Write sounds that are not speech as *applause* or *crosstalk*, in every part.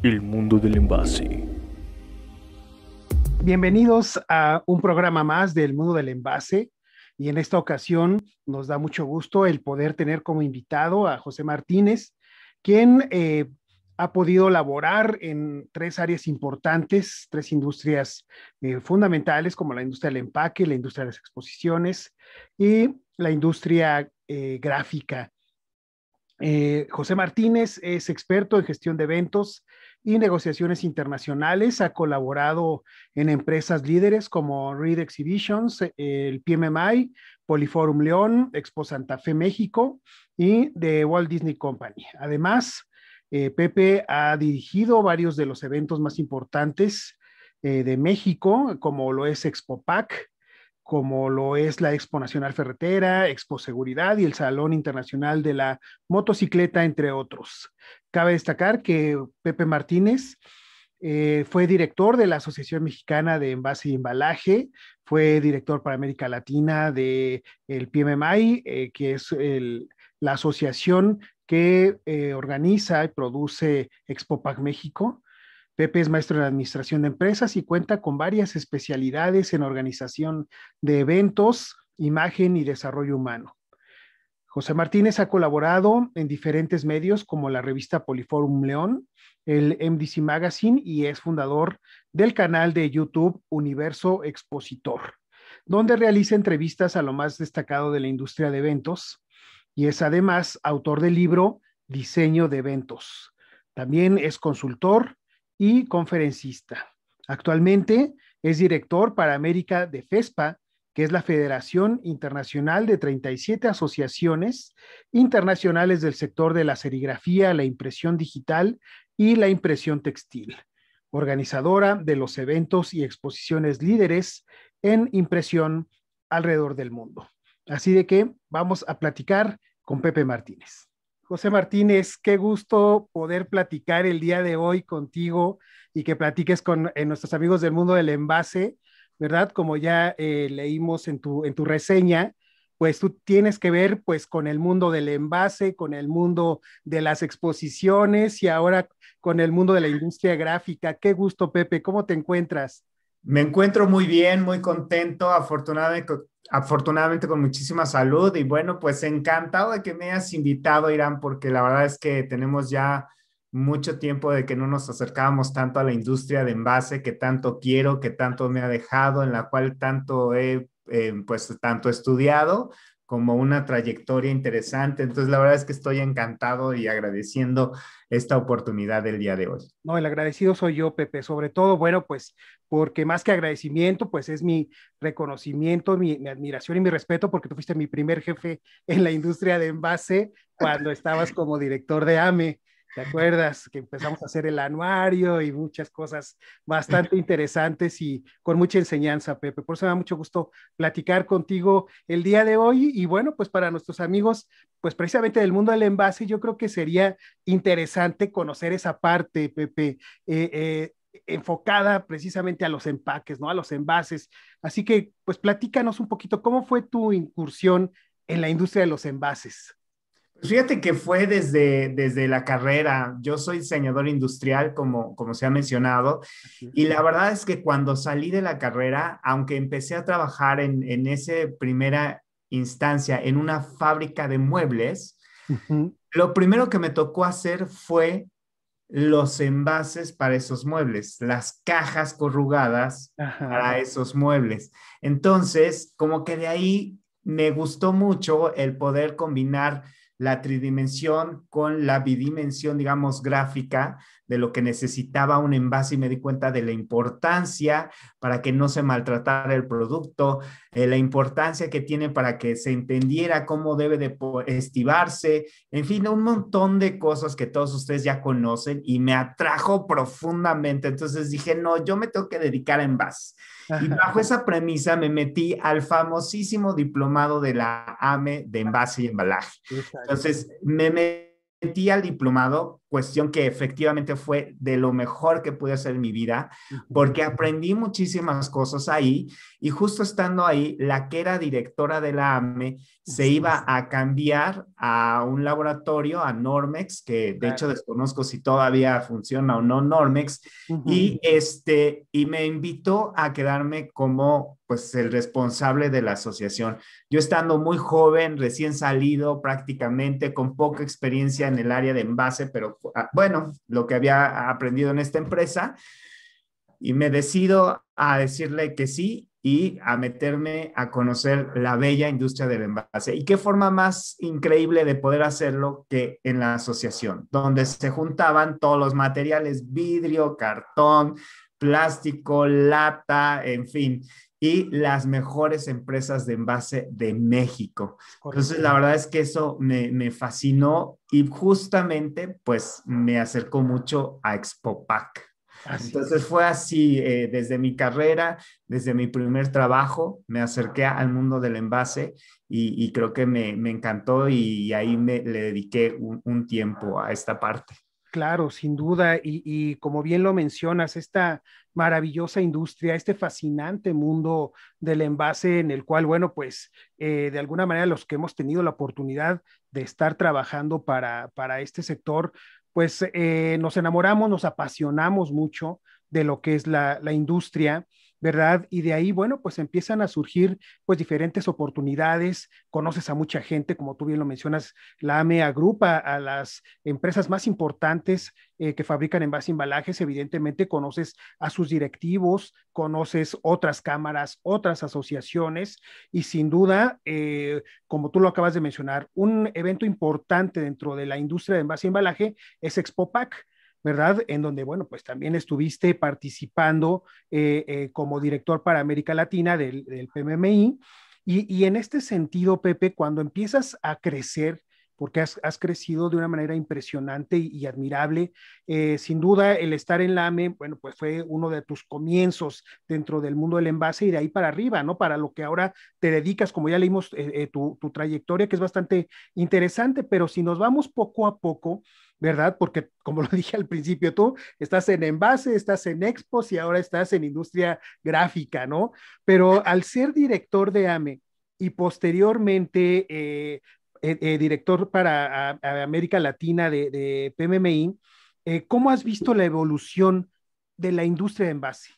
El mundo del envase. Bienvenidos a un programa más del mundo del envase. Y en esta ocasión nos da mucho gusto el poder tener como invitado a José Martínez, quien eh, ha podido laborar en tres áreas importantes, tres industrias eh, fundamentales como la industria del empaque, la industria de las exposiciones y la industria eh, gráfica. José Martínez es experto en gestión de eventos y negociaciones internacionales. Ha colaborado en empresas líderes como Reed Exhibitions, el PMMI, Poliforum León, Expo Santa Fe México y The Walt Disney Company. Además, eh, Pepe ha dirigido varios de los eventos más importantes eh, de México, como lo es Expo PAC, como lo es la Expo Nacional Ferretera, Expo Seguridad y el Salón Internacional de la Motocicleta, entre otros. Cabe destacar que Pepe Martínez eh, fue director de la Asociación Mexicana de Envase y Embalaje, fue director para América Latina de el PMMI, eh, que es la asociación que eh, organiza y produce Expo Pac México. Pepe es maestro en administración de empresas y cuenta con varias especialidades en organización de eventos, imagen y desarrollo humano. José Martínez ha colaborado en diferentes medios como la revista Poliforum León, el MDC Magazine y es fundador del canal de YouTube Universo Expositor, donde realiza entrevistas a lo más destacado de la industria de eventos y es además autor del libro Diseño de Eventos. También es consultor y conferencista. Actualmente es director para América de FESPA, que es la Federación Internacional de 37 Asociaciones Internacionales del sector de la serigrafía, la impresión digital y la impresión textil, organizadora de los eventos y exposiciones líderes en impresión alrededor del mundo. Así de que vamos a platicar con Pepe Martínez. José Martínez, qué gusto poder platicar el día de hoy contigo y que platiques con eh, nuestros amigos del mundo del envase, ¿verdad? Como ya eh, leímos en tu, en tu reseña, pues tú tienes que ver pues con el mundo del envase, con el mundo de las exposiciones y ahora con el mundo de la industria gráfica. Qué gusto, Pepe, ¿cómo te encuentras? Me encuentro muy bien, muy contento, afortunadamente, con muchísima salud y bueno, pues encantado de que me hayas invitado, Irán, porque la verdad es que tenemos ya mucho tiempo de que no nos acercábamos tanto a la industria de envase que tanto quiero, que tanto me ha dejado, en la cual tanto he eh, pues tanto estudiado, como una trayectoria interesante. Entonces, la verdad es que estoy encantado y agradeciendo esta oportunidad del día de hoy. No, el agradecido soy yo, Pepe, sobre todo, bueno, pues porque más que agradecimiento, pues es mi reconocimiento, mi, admiración y mi respeto, porque tú fuiste mi primer jefe en la industria de envase cuando estabas como director de AME. ¿Te acuerdas que empezamos a hacer el anuario y muchas cosas bastante interesantes y con mucha enseñanza, Pepe? Por eso me da mucho gusto platicar contigo el día de hoy y bueno, pues para nuestros amigos, pues precisamente del mundo del envase, yo creo que sería interesante conocer esa parte, Pepe. Eh, eh, enfocada precisamente a los empaques, ¿no? A los envases. Así que, pues platícanos un poquito, ¿cómo fue tu incursión en la industria de los envases? Fíjate que fue desde, desde la carrera. Yo soy diseñador industrial, como, como se ha mencionado, y la verdad es que cuando salí de la carrera, aunque empecé a trabajar en, en esa primera instancia en una fábrica de muebles, lo primero que me tocó hacer fue los envases para esos muebles, las cajas corrugadas para esos muebles. Entonces, como que de ahí me gustó mucho el poder combinar la tridimensión con la bidimensión, digamos, gráfica de lo que necesitaba un envase y me di cuenta de la importancia para que no se maltratara el producto, eh, la importancia que tiene para que se entendiera cómo debe de en fin, un montón de cosas que todos ustedes ya conocen y me atrajo profundamente. Entonces dije, no, yo me tengo que dedicar a envases. Y bajo esa premisa me metí al famosísimo diplomado de la AME de envase y embalaje. Entonces, me metí al diplomado cuestión que efectivamente fue de lo mejor que pude hacer en mi vida, porque aprendí muchísimas cosas ahí y justo estando ahí, la que era directora de la AME se iba a cambiar a un laboratorio, a Normex, que de hecho desconozco si todavía funciona o no Normex, y, este, y me invitó a quedarme como pues el responsable de la asociación. Yo estando muy joven, recién salido prácticamente, con poca experiencia en el área de envase, pero Ah, bueno, lo que había aprendido en esta empresa y me decido a decirle que sí y a meterme a conocer la bella industria del envase. ¿Y qué forma más increíble de poder hacerlo que en la asociación, donde se juntaban todos los materiales, vidrio, cartón, plástico, lata, en fin y las mejores empresas de envase de México. Entonces, la verdad es que eso me, fascinó y justamente, pues, me acercó mucho a Expopac. Entonces fue así, eh, desde mi carrera, desde mi primer trabajo, me acerqué al mundo del envase y, creo que me, encantó y, ahí me, le dediqué un, tiempo a esta parte. Claro, sin duda, y, y como bien lo mencionas, esta maravillosa industria, este fascinante mundo del envase en el cual, bueno, pues eh, de alguna manera los que hemos tenido la oportunidad de estar trabajando para, este sector, pues eh, nos enamoramos, nos apasionamos mucho de lo que es la industria ¿verdad? Y de ahí, bueno, pues empiezan a surgir pues diferentes oportunidades, conoces a mucha gente, como tú bien lo mencionas, la AME agrupa a las empresas más importantes eh, que fabrican envases y embalajes, evidentemente conoces a sus directivos, conoces otras cámaras, otras asociaciones y sin duda, eh, como tú lo acabas de mencionar, un evento importante dentro de la industria de envase y embalaje es ExpoPac, ¿verdad? En donde, bueno, pues también estuviste participando eh, eh, como director para América Latina del, del PMMI. Y, y, en este sentido, Pepe, cuando empiezas a crecer porque has, crecido de una manera impresionante y, admirable. Eh, sin duda, el estar en la AME, bueno, pues fue uno de tus comienzos dentro del mundo del envase y de ahí para arriba, ¿no? Para lo que ahora te dedicas, como ya leímos eh, eh, tu, trayectoria, que es bastante interesante, pero si nos vamos poco a poco, ¿verdad? Porque como *laughs* lo dije al principio, tú estás en envase, estás en expos y ahora estás en industria gráfica, ¿no? Pero al ser director de AME y posteriormente eh, eh, director para América Latina de, PMMI, eh, ¿cómo has visto la evolución de la industria de envase?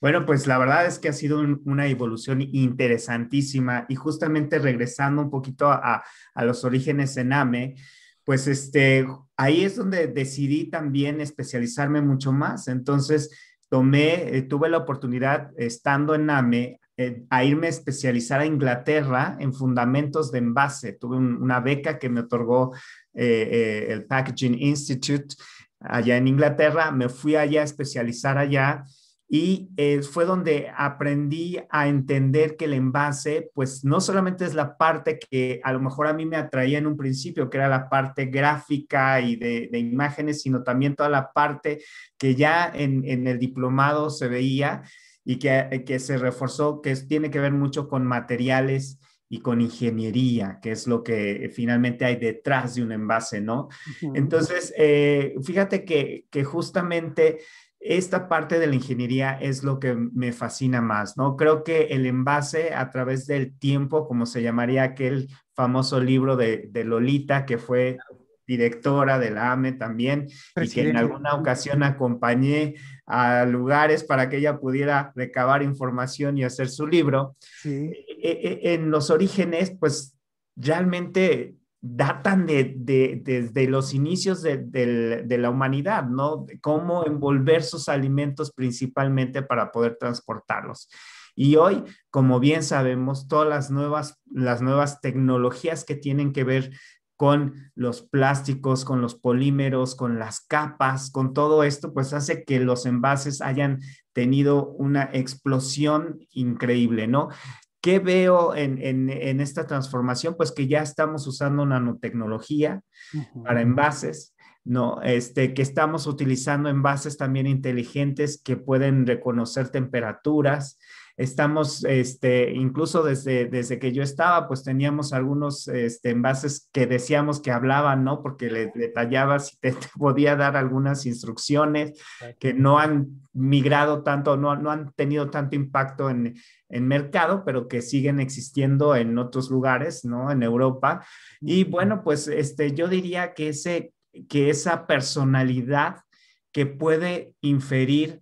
Bueno, pues la verdad es que ha sido una evolución interesantísima y justamente regresando un poquito a, los orígenes en AME, pues este, ahí es donde decidí también especializarme mucho más. Entonces, tomé, tuve la oportunidad, estando en AME, eh, a irme a especializar a Inglaterra en fundamentos de envase. Tuve una beca que me otorgó eh, eh, el Packaging Institute allá en Inglaterra. Me fui allá a especializar allá y fue donde aprendí a entender que el envase, pues no solamente es la parte que a lo mejor a mí me atraía en un principio, que era la parte gráfica y de, imágenes, sino también toda la parte que ya en, en el diplomado se veía y que, se reforzó, que tiene que ver mucho con materiales y con ingeniería, que es lo que finalmente hay detrás de un envase, ¿no? Entonces, eh, fíjate que, justamente esta parte de la ingeniería es lo que me fascina más, ¿no? Creo que el envase a través del tiempo, como se llamaría aquel famoso libro de, de Lolita, que fue directora de la AME también, y que en alguna ocasión acompañé a lugares para que ella pudiera recabar información y hacer su libro. E, e, e, en los orígenes, pues realmente datan de, desde los inicios de, de, la humanidad, ¿no? Cómo envolver sus alimentos principalmente para poder transportarlos. Y hoy, como bien sabemos, todas las nuevas, las nuevas tecnologías que tienen que ver con los plásticos, con los polímeros, con las capas, con todo esto, pues hace que los envases hayan tenido una explosión increíble, ¿no? ¿Qué veo en, esta transformación? Pues que ya estamos usando nanotecnología para envases, ¿no? Este, que estamos utilizando envases también inteligentes que pueden reconocer temperaturas, estamos, este, incluso desde, desde que yo estaba, pues teníamos algunos este, envases que decíamos que hablaban, ¿no? Porque le detallabas *laughs* y te, podía dar algunas instrucciones que no han migrado tanto, no, no han tenido tanto impacto en, en mercado, pero que siguen existiendo en otros lugares, ¿no? En Europa. Y bueno, pues este, yo diría que, ese, que esa personalidad que puede inferir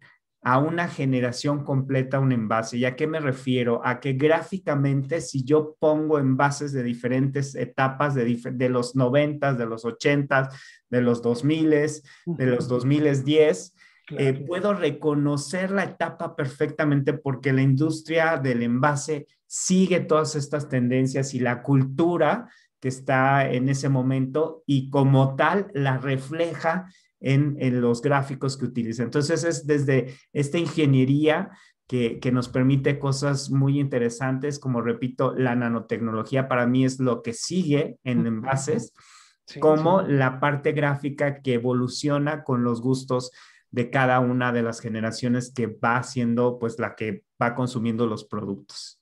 a una generación completa un envase. ¿Y a qué me refiero? A que gráficamente, si yo pongo envases de diferentes etapas, de, los 90, de los 80, de los 2000, de los 2010, eh, puedo reconocer la etapa perfectamente porque la industria del envase sigue todas estas tendencias y la cultura que está en ese momento y como tal la refleja en, los gráficos que utiliza. Entonces es desde esta ingeniería que, nos permite cosas muy interesantes, como repito, la nanotecnología para mí es lo que sigue en envases, como la parte gráfica que evoluciona con los gustos de cada una de las generaciones que va siendo, pues la que va consumiendo los productos.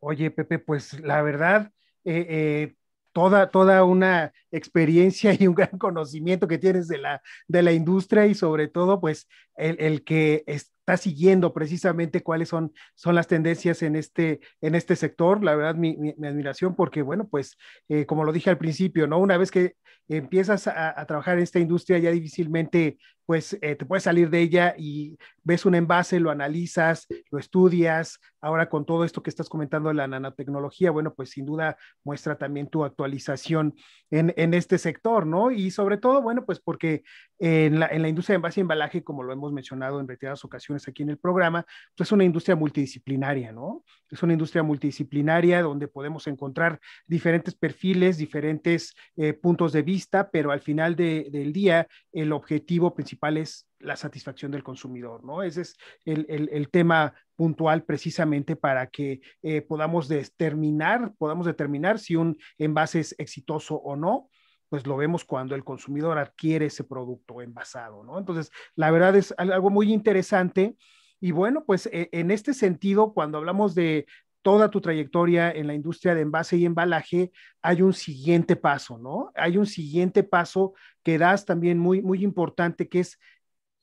Oye, Pepe, pues la verdad, eh, eh, toda, toda una experiencia *laughs* y un gran conocimiento que tienes de la, de la industria y sobre todo, pues, el, que está siguiendo precisamente cuáles son, son las tendencias en este, en este sector. La verdad, mi, admiración porque, bueno, pues, eh, como lo dije al principio, ¿no? Una vez que empiezas a trabajar en esta industria, ya difícilmente pues eh, te puedes salir de ella y ves un envase, lo analizas, lo estudias. Ahora con todo esto que estás comentando de la nanotecnología, bueno, pues sin duda muestra también tu actualización en, este sector, ¿no? Y sobre todo, bueno, pues porque en la, industria de envase y embalaje, como lo hemos mencionado en retiradas ocasiones aquí en el programa, pues es una industria multidisciplinaria, ¿no? Es una industria multidisciplinaria donde podemos encontrar diferentes perfiles, diferentes eh, puntos de vista, pero al final del día el objetivo principal ¿Cuál es la satisfacción del consumidor, ¿no? Ese es el, tema puntual precisamente para que eh, podamos determinar, podamos determinar si un envase es exitoso o no pues lo vemos cuando el consumidor adquiere ese producto envasado, ¿no? Entonces, la verdad es algo muy interesante. Y bueno, pues e, en este sentido, cuando hablamos de toda tu trayectoria en la industria de envase y embalaje, hay un siguiente paso, ¿no? Hay un siguiente paso que das también muy, muy importante, que es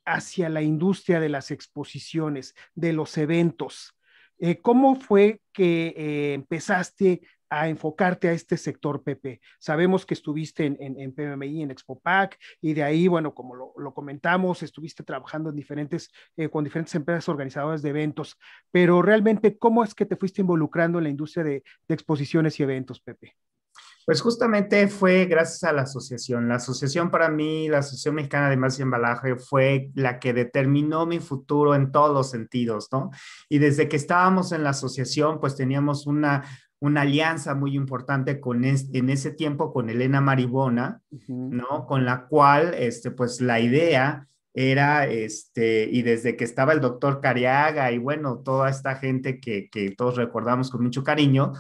hacia la industria de las exposiciones, de los eventos. Eh, ¿Cómo fue que eh, empezaste a enfocarte a este sector, Pepe. Sabemos que estuviste en, en, en PMI, en ExpoPAC, y de ahí, bueno, como lo, lo comentamos, estuviste trabajando en diferentes, eh, con diferentes empresas organizadoras de eventos, pero realmente, ¿cómo es que te fuiste involucrando en la industria de, exposiciones y eventos, Pepe? Pues justamente fue gracias a la asociación. La asociación para mí, la Asociación Mexicana de Marcia y Embalaje, fue la que determinó mi futuro en todos los sentidos, ¿no? Y desde que estábamos en la asociación, pues teníamos una, una alianza muy importante con en ese tiempo con Elena Maribona, ¿no? Con la cual, este, pues la idea era, este, y desde que estaba el doctor Cariaga y bueno, toda esta gente que, que todos recordamos con mucho cariño,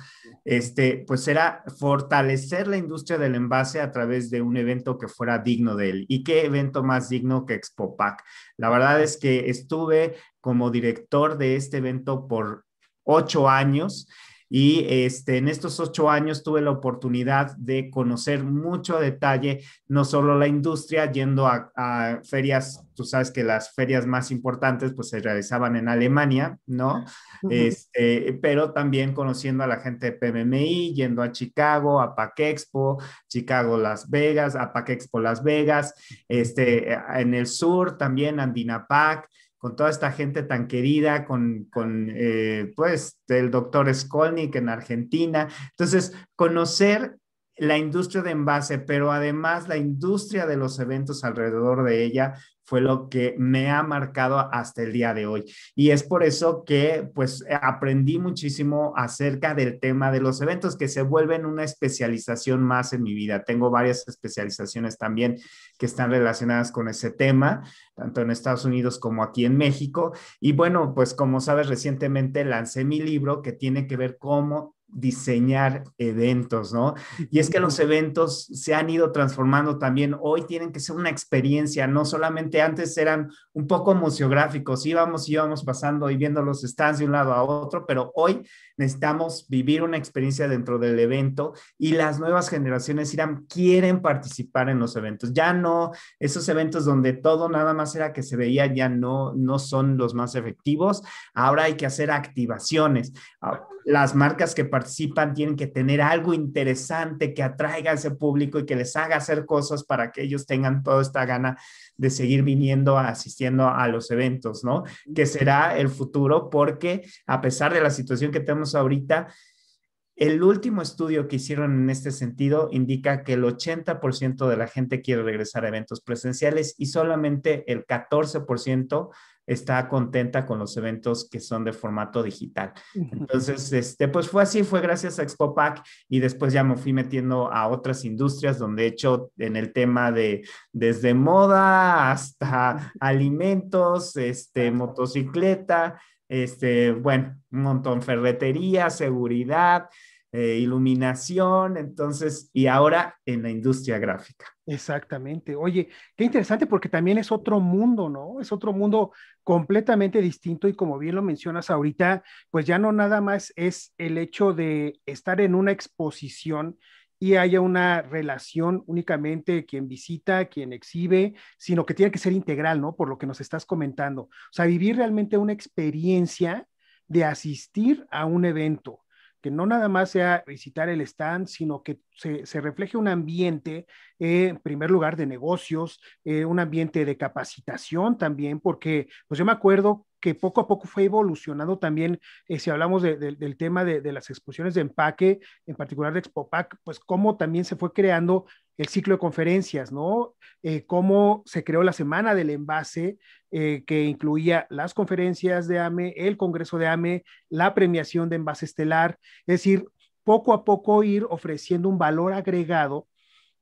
este, pues era fortalecer la industria del envase a través de un evento que fuera digno de él. ¿Y qué evento más digno que expo ExpoPac? La verdad es que estuve como director de este evento por ocho años y este, en estos ocho años tuve la oportunidad de conocer mucho detalle, no solo la industria, yendo a, ferias, tú sabes que las ferias más importantes pues se realizaban en Alemania, ¿no? Este, pero también conociendo a la gente de PMMI, yendo a Chicago, a PAC Expo, Chicago, Las Vegas, a PAC Expo, Las Vegas, este, en el sur también, Andina con toda esta gente tan querida, con, con eh, pues, el doctor Skolnik en Argentina. Entonces, conocer la industria de envase, pero además la industria de los eventos alrededor de ella, fue lo que me ha marcado hasta el día de hoy. Y es por eso que pues aprendí muchísimo acerca del tema de los eventos que se vuelven una especialización más en mi vida. Tengo varias especializaciones también que están relacionadas con ese tema, tanto en Estados Unidos como aquí en México. Y bueno, pues como sabes, recientemente lancé mi libro que tiene que ver cómo diseñar eventos, ¿no? Y es que los eventos se han ido transformando también. Hoy tienen que ser una experiencia, no solamente antes eran un poco museográficos, íbamos íbamos pasando y viendo los stands de un lado a otro, pero hoy necesitamos vivir una experiencia dentro del evento y las nuevas generaciones irán quieren participar en los eventos. Ya no, esos eventos donde todo nada más era que se veía, ya no, no son los más efectivos. Ahora hay que hacer activaciones. Ah, las marcas que participan tienen que tener algo interesante que atraiga a ese público y que les haga hacer cosas para que ellos tengan toda esta gana de seguir viniendo, asistiendo a los eventos, ¿no? Que será el futuro porque a pesar de la situación que tenemos ahorita, el último estudio que hicieron en este sentido indica que el 80% de la gente quiere regresar a eventos presenciales y solamente el 14% está contenta con los eventos que son de formato digital. Entonces, este, pues fue así, fue gracias a ExpoPack y después ya me fui metiendo a otras industrias donde he hecho en el tema de desde moda hasta alimentos, este, motocicleta, este, bueno, un montón, ferretería, seguridad, eh, iluminación, entonces, y ahora en la industria gráfica. Exactamente. Oye, qué interesante porque también es otro mundo, ¿no? Es otro mundo completamente distinto y como bien lo mencionas ahorita, pues ya no nada más es el hecho de estar en una exposición y haya una relación únicamente quien visita, quien exhibe, sino que tiene que ser integral, ¿no? Por lo que nos estás comentando. O sea, vivir realmente una experiencia de asistir a un evento, que no nada más sea visitar el stand, sino que se, refleje un ambiente, eh, en primer lugar, de negocios, eh, un ambiente de capacitación también, porque pues yo me acuerdo que poco a poco fue evolucionando también, eh, si hablamos del tema de, las exposiciones de empaque, en particular de Expopac, pues cómo también se fue creando el ciclo de conferencias, ¿no? Eh, cómo se creó la semana del envase, eh, que incluía las conferencias de AME, el Congreso de AME, la premiación de envase estelar, es decir, poco a poco ir ofreciendo un valor agregado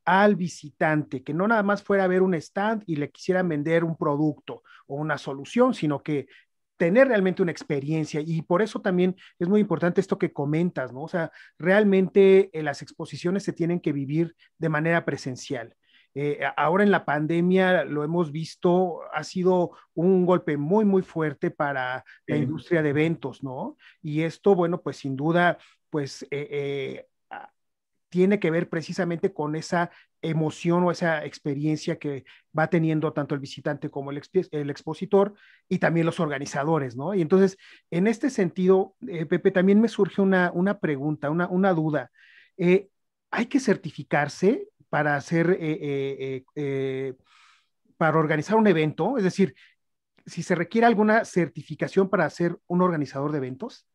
al visitante, que no nada más fuera a ver un stand y le quisieran vender un producto o una solución, sino que tener realmente una experiencia y por eso también es muy importante esto que comentas, ¿no? O sea, realmente eh, las exposiciones se tienen que vivir de manera presencial. Eh, ahora en la pandemia lo hemos visto, ha sido un golpe muy, muy fuerte para la industria de eventos, ¿no? Y esto, bueno, pues sin duda, pues... Eh, tiene que ver precisamente con esa emoción o esa experiencia que va teniendo tanto el visitante como el, expositor y también los organizadores, ¿no? Y entonces, en este sentido, eh, Pepe, también me surge una, pregunta, una, duda. Eh, ¿Hay que certificarse para hacer, eh, para organizar un evento? Es decir, si se requiere alguna certificación para ser un organizador de eventos.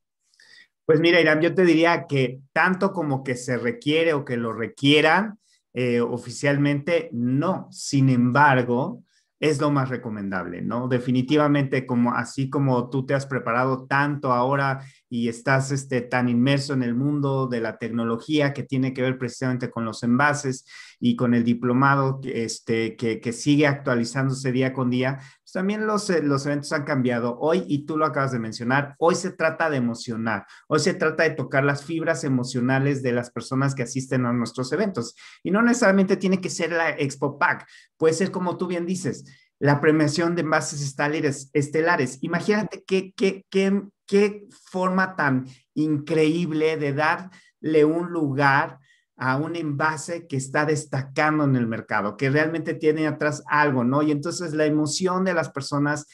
Pues mira, Irán, yo te diría que tanto como que se requiere o que lo requiera, eh, oficialmente no. Sin embargo, es lo más recomendable, ¿no? Definitivamente, como así como tú te has preparado tanto ahora y estás este, tan inmerso en el mundo de la tecnología que tiene que ver precisamente con los envases y con el diplomado este, que, que sigue actualizándose día con día, pues, también los, eh, los eventos han cambiado hoy y tú lo acabas de mencionar. Hoy se trata de emocionar, hoy se trata de tocar las fibras emocionales de las personas que asisten a nuestros eventos. Y no necesariamente tiene que ser la Expo Pack, puede ser como tú bien dices, la premiación de envases estelares. Imagínate qué, qué, qué forma tan increíble de darle un lugar a un envase que está destacando en el mercado, que realmente tiene atrás algo, ¿no? Y entonces la emoción de las personas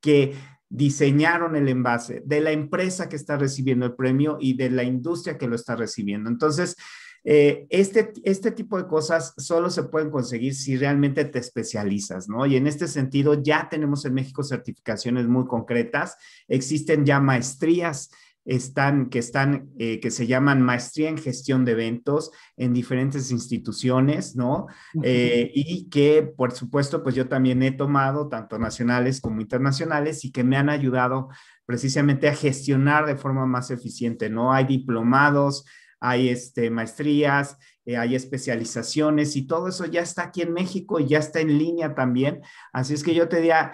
que diseñaron el envase, de la empresa que está recibiendo el premio y de la industria que lo está recibiendo. Entonces, eh, este, este tipo de cosas solo se pueden conseguir si realmente te especializas, ¿no? Y en este sentido ya tenemos en México certificaciones muy concretas, existen ya maestrías, están, que, están eh, que se llaman maestría en gestión de eventos en diferentes instituciones, ¿no? Eh, y que, por supuesto, pues yo también he tomado, tanto nacionales como internacionales, y que me han ayudado precisamente a gestionar de forma más eficiente, ¿no? Hay diplomados, hay este, maestrías, eh, hay especializaciones y todo eso ya está aquí en México y ya está en línea también. Así es que yo te diría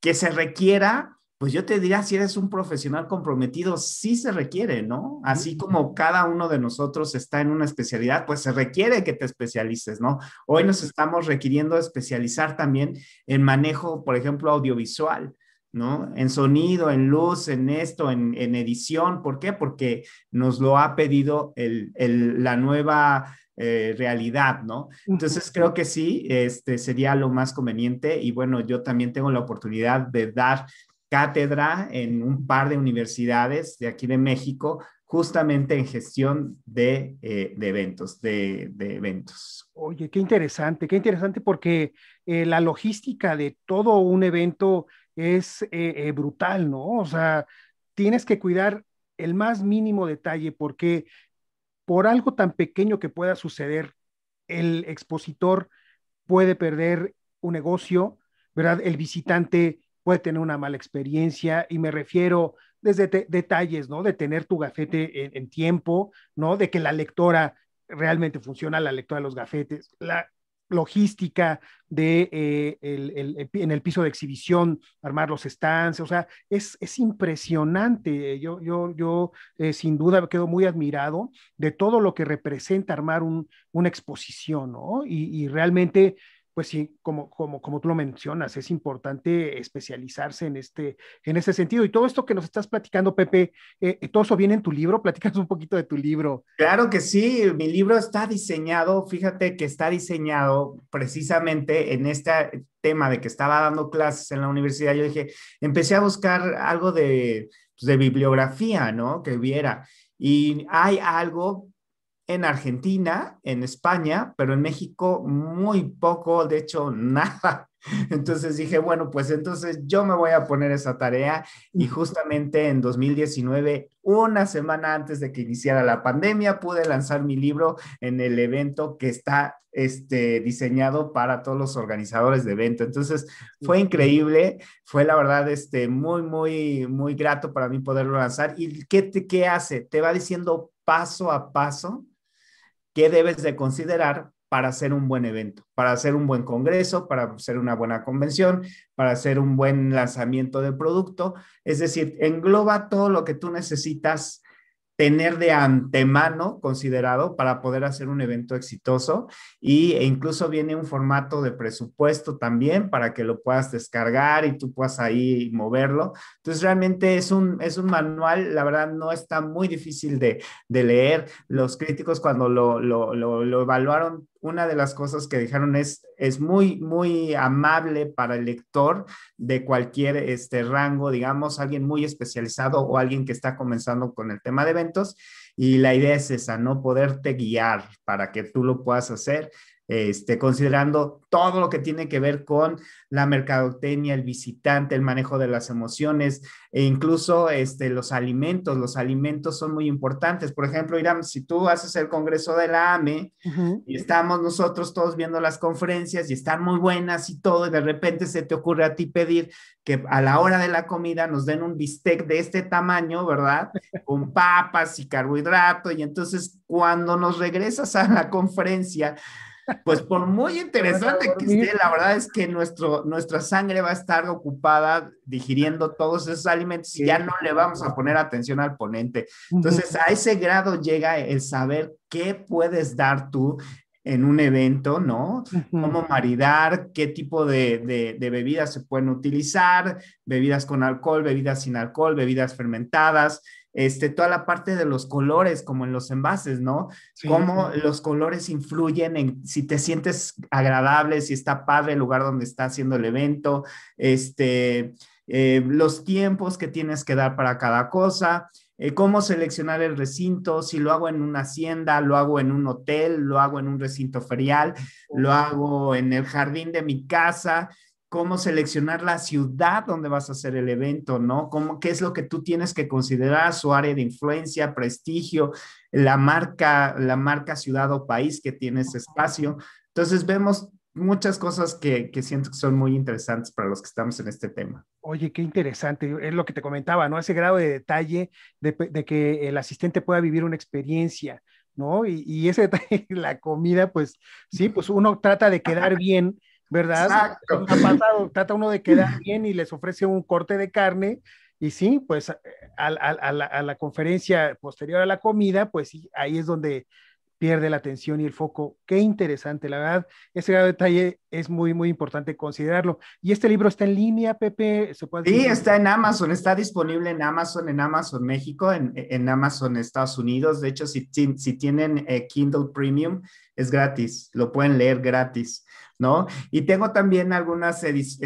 que se requiera pues yo te diría, si eres un profesional comprometido, sí se requiere, ¿no? Así como cada uno de nosotros está en una especialidad, pues se requiere que te especialices, ¿no? Hoy nos estamos requiriendo especializar también en manejo, por ejemplo, audiovisual. ¿no? En sonido, en luz, en esto, en, en, edición. ¿Por qué? Porque nos lo ha pedido la nueva eh, realidad, ¿no? Entonces creo que sí, este sería lo más conveniente y bueno, yo también tengo la oportunidad de dar cátedra en un par de universidades de aquí de México, justamente en gestión de, eh, eventos, de, eventos. Oye, qué interesante, qué interesante porque eh, la logística de todo un evento es eh, brutal, ¿no? O sea, tienes que cuidar el más mínimo detalle porque por algo tan pequeño que pueda suceder, el expositor puede perder un negocio, ¿verdad? El visitante puede tener una mala experiencia y me refiero desde detalles, ¿no? De tener tu gafete en, tiempo, ¿no? De que la lectora realmente funciona, la lectora de los gafetes, la logística de eh, en el piso de exhibición, armar los stands, o sea, es, impresionante. Yo, yo, yo eh, sin duda quedo muy admirado de todo lo que representa armar una exposición, ¿no? y realmente pues sí, como, como, como tú lo mencionas, es importante especializarse en este, en ese sentido. Y todo esto que nos estás platicando, Pepe, eh, eh, todo eso viene en tu libro, platicas un poquito de tu libro. Claro que sí, mi libro está diseñado, fíjate que está diseñado precisamente en este tema de que estaba dando clases en la universidad, yo dije, empecé a buscar algo de, pues, de bibliografía, ¿no? Que viera. Y hay algo en Argentina, en España, pero en México muy poco, de hecho *laughs* nada. Entonces dije, bueno, pues entonces yo me voy a poner esa tarea y justamente en 2019, una semana antes de que iniciara la pandemia, pude lanzar mi libro en el evento que está este, diseñado para todos los organizadores de evento. Entonces fue increíble, fue la verdad este, muy, muy, muy grato para mí poderlo lanzar. ¿Y qué, qué hace? Te va diciendo paso a paso qué debes de considerar para hacer un buen evento, para hacer un buen congreso, para hacer una buena convención, para hacer un buen lanzamiento de producto. Es decir, engloba todo lo que tú necesitas tener de antemano considerado para poder hacer un evento exitoso y, e incluso viene un formato de presupuesto también para que lo puedas descargar y tú puedas ahí moverlo. Entonces realmente es un, es un manual, la verdad no está muy difícil de, de leer. Los críticos cuando lo, lo, lo evaluaron una de las cosas que dejaron es, es muy, muy amable para el lector de cualquier este rango, digamos, alguien muy especializado o alguien que está comenzando con el tema de eventos. Y la idea es esa, ¿no? Poderte guiar para que tú lo puedas hacer este, considerando todo lo que tiene que ver con la mercadotecnia, el visitante, el manejo de las emociones e incluso este, los alimentos. Los alimentos son muy importantes. Por ejemplo, Irán, si tú haces el Congreso de la AME y estamos nosotros todos viendo las conferencias y están muy buenas y todo, y de repente se te ocurre a ti pedir que a la hora de la comida nos den un bistec de este tamaño, ¿verdad? *laughs* Con papas y carbohidrato. Y entonces cuando nos regresas a la conferencia, pues por muy interesante que esté, la verdad es que nuestro, nuestra sangre va a estar ocupada digiriendo todos esos alimentos y ya no le vamos a poner atención al ponente. Entonces, a ese grado llega el saber qué puedes dar tú en un evento, ¿no? Cómo maridar, qué tipo de, de bebidas se pueden utilizar, bebidas con alcohol, bebidas sin alcohol, bebidas fermentadas, este, toda la parte de los colores, como en los envases, ¿no? Cómo los colores influyen en si te sientes agradable, si está padre el lugar donde está haciendo el evento, este, eh, los tiempos que tienes que dar para cada cosa. Eh, cómo seleccionar el recinto, si lo hago en una hacienda, lo hago en un hotel, lo hago en un recinto ferial, lo hago en el jardín de mi casa, cómo seleccionar la ciudad donde vas a hacer el evento, ¿no? ¿Qué es lo que tú tienes que considerar, su área de influencia, prestigio, la marca, la marca ciudad o país que tiene ese espacio? Entonces vemos muchas cosas que, siento que son muy interesantes para los que estamos en este tema. Oye, qué interesante, es lo que te comentaba, ¿no? Ese grado de detalle de, que el asistente pueda vivir una experiencia, ¿no? Y, y ese *laughs* detalle, la comida, pues sí, pues uno trata de quedar bien ¿verdad? trata uno de quedar bien y les ofrece un corte de carne y sí, pues eh, a, la, conferencia posterior a la comida, pues ahí es donde pierde la atención y el foco. Qué interesante, la verdad, ese grado detalle es muy, muy importante considerarlo. ¿Y este libro está en línea, Pepe? sí, está en Amazon, está disponible en Amazon, en Amazon México, en, Amazon Estados Unidos. De hecho, si, si tienen eh, Kindle Premium, es gratis, lo pueden leer gratis, ¿no? Y tengo también algunas,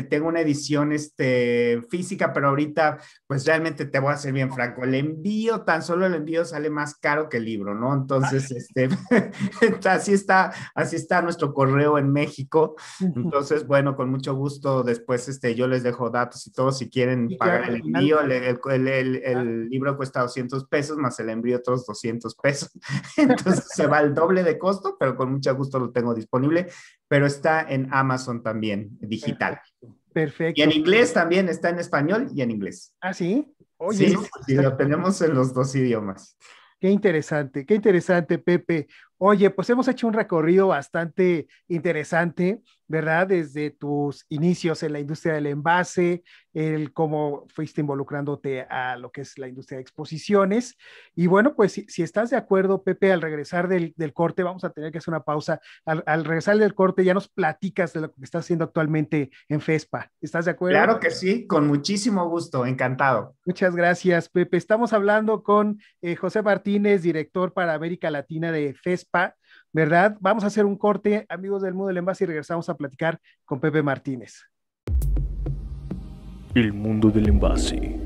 tengo una edición este, física, pero ahorita, pues realmente te voy a ser bien franco, el envío, tan solo el envío sale más caro que el libro, ¿no? Entonces, este, *laughs* así está, así está nuestro correo en México. Entonces, bueno, con mucho gusto, después este, yo les dejo datos y todo, si quieren pagar el envío, el, el, el, ah. libro cuesta 200 pesos, más el envío otros 200 pesos. *laughs* Entonces, se va el doble de costo, pero con con mucho gusto lo tengo disponible, pero está en Amazon también, digital. Perfecto. Y en inglés también, está en español y en inglés. Ah, sí. Oye, sí lo tenemos en los dos idiomas. Qué interesante, qué interesante, Pepe. Oye, pues hemos hecho un recorrido bastante interesante ¿verdad? Desde tus inicios en la industria del envase, el cómo fuiste involucrándote a lo que es la industria de exposiciones. Y bueno, pues si, estás de acuerdo, Pepe, al regresar del, corte, vamos a tener que hacer una pausa. Al, regresar del corte ya nos platicas de lo que estás haciendo actualmente en FESPA. ¿Estás de acuerdo? Claro que sí, con muchísimo gusto, encantado. Muchas gracias, Pepe. Estamos hablando con eh, José Martínez, director para América Latina de FESPA ¿verdad? Vamos a hacer un corte, amigos del mundo del envase, y regresamos a platicar con Pepe Martínez. El mundo del envase.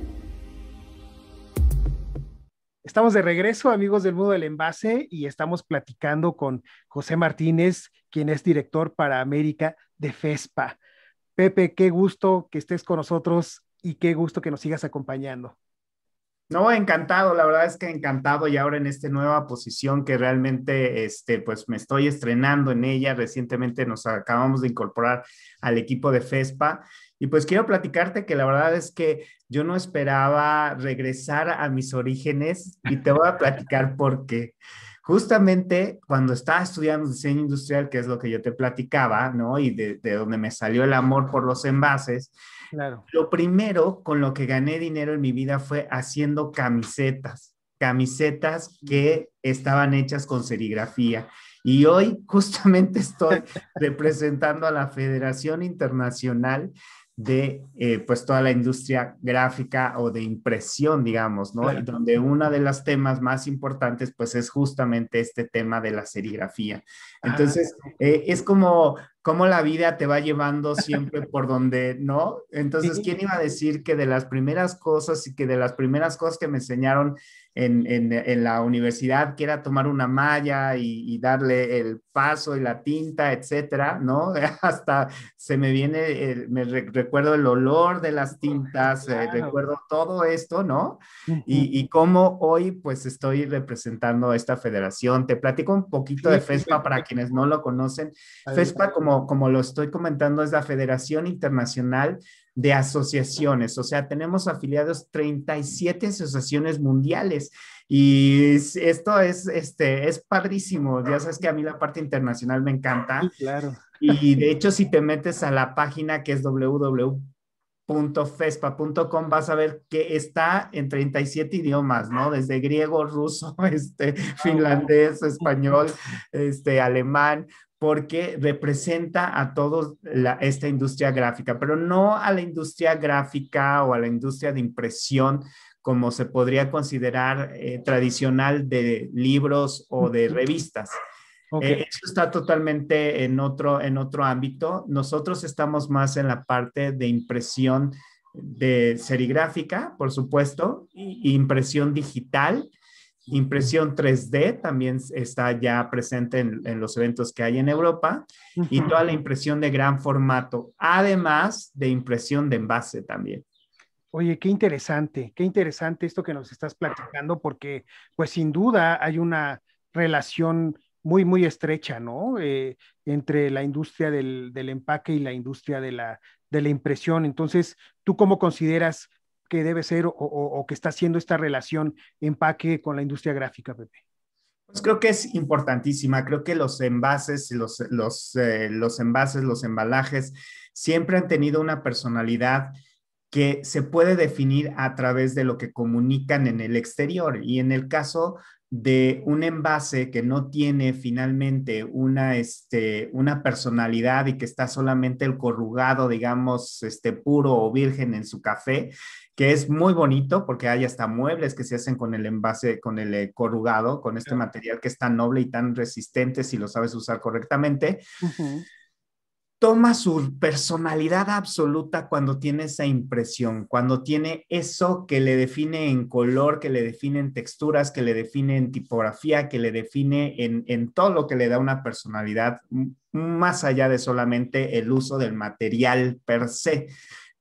Estamos de regreso, amigos del mundo del envase, y estamos platicando con José Martínez, quien es director para América de FESPA. Pepe, qué gusto que estés con nosotros y qué gusto que nos sigas acompañando. No, encantado, la verdad es que encantado y ahora en esta nueva posición que realmente, este, pues me estoy estrenando en ella. Recientemente nos acabamos de incorporar al equipo de FESPA y pues quiero platicarte que la verdad es que yo no esperaba regresar a mis orígenes y te voy a platicar *laughs* porque Justamente cuando estaba estudiando diseño industrial, que es lo que yo te platicaba, ¿no? Y de donde me salió el amor por los envases lo primero con lo que gané dinero en mi vida fue haciendo camisetas, camisetas que estaban hechas con serigrafía. Y hoy *laughs* justamente estoy representando a la Federación Internacional de eh, pues toda la industria gráfica o de impresión, digamos, ¿no? donde uno de los temas más importantes pues es justamente este tema de la serigrafía. Ah, Entonces, eh, es como cómo la vida te va llevando siempre *laughs* por donde, ¿no? Entonces, ¿quién iba a decir que de las primeras cosas y que de las primeras cosas que me enseñaron en, en, la universidad quiera tomar una malla y, darle el paso y la tinta, etcétera, ¿no? *laughs* Hasta se me viene, me recuerdo el olor de las tintas, eh, recuerdo todo esto, ¿no? y, y, cómo hoy pues estoy representando a esta federación. Te platico un poquito de FESPA para quienes no lo conocen. FESPA, como, como lo estoy comentando, es la Federación Internacional de asociaciones. O sea, tenemos afiliados 37 asociaciones mundiales. Y esto es, este, es padrísimo. Ya sabes que a mí la parte internacional me encanta. claro. Y de hecho, si te metes a la página que es www.fespa.com vas a ver que está en 37 idiomas, ¿no? Desde griego, ruso, *laughs* este, ah, finlandés, español, este, alemán, porque representa a toda esta industria gráfica, pero no a la industria gráfica o a la industria de impresión como se podría considerar eh, tradicional de libros o de revistas. Eh, eso está totalmente en otro, en otro ámbito. Nosotros estamos más en la parte de impresión de serigráfica, por supuesto, impresión digital Impresión 3D también está ya presente en, los eventos que hay en Europa y toda la impresión de gran formato, además de impresión de envase también. Oye, qué interesante, qué interesante esto que nos estás platicando porque pues sin duda hay una relación muy, muy estrecha, ¿no? Eh, entre la industria del, empaque y la industria de la, de la impresión. Entonces, ¿tú cómo consideras que debe ser o, que está haciendo esta relación empaque con la industria gráfica, Pepe? Pues creo que es importantísima. Creo que los envases, los, eh, los, envases, los embalajes siempre han tenido una personalidad que se puede definir a través de lo que comunican en el exterior. Y en el caso de un envase que no tiene finalmente una, este, una personalidad y que está solamente el corrugado, digamos, este, puro o virgen en su café, que es muy bonito porque hay hasta muebles que se hacen con el envase, con el eh, corrugado, con este material que es tan noble y tan resistente si lo sabes usar correctamente. Toma su personalidad absoluta cuando tiene esa impresión, cuando tiene eso que le define en color, que le define en texturas, que le define en tipografía, que le define en, en todo lo que le da una personalidad, más allá de solamente el uso del material per se.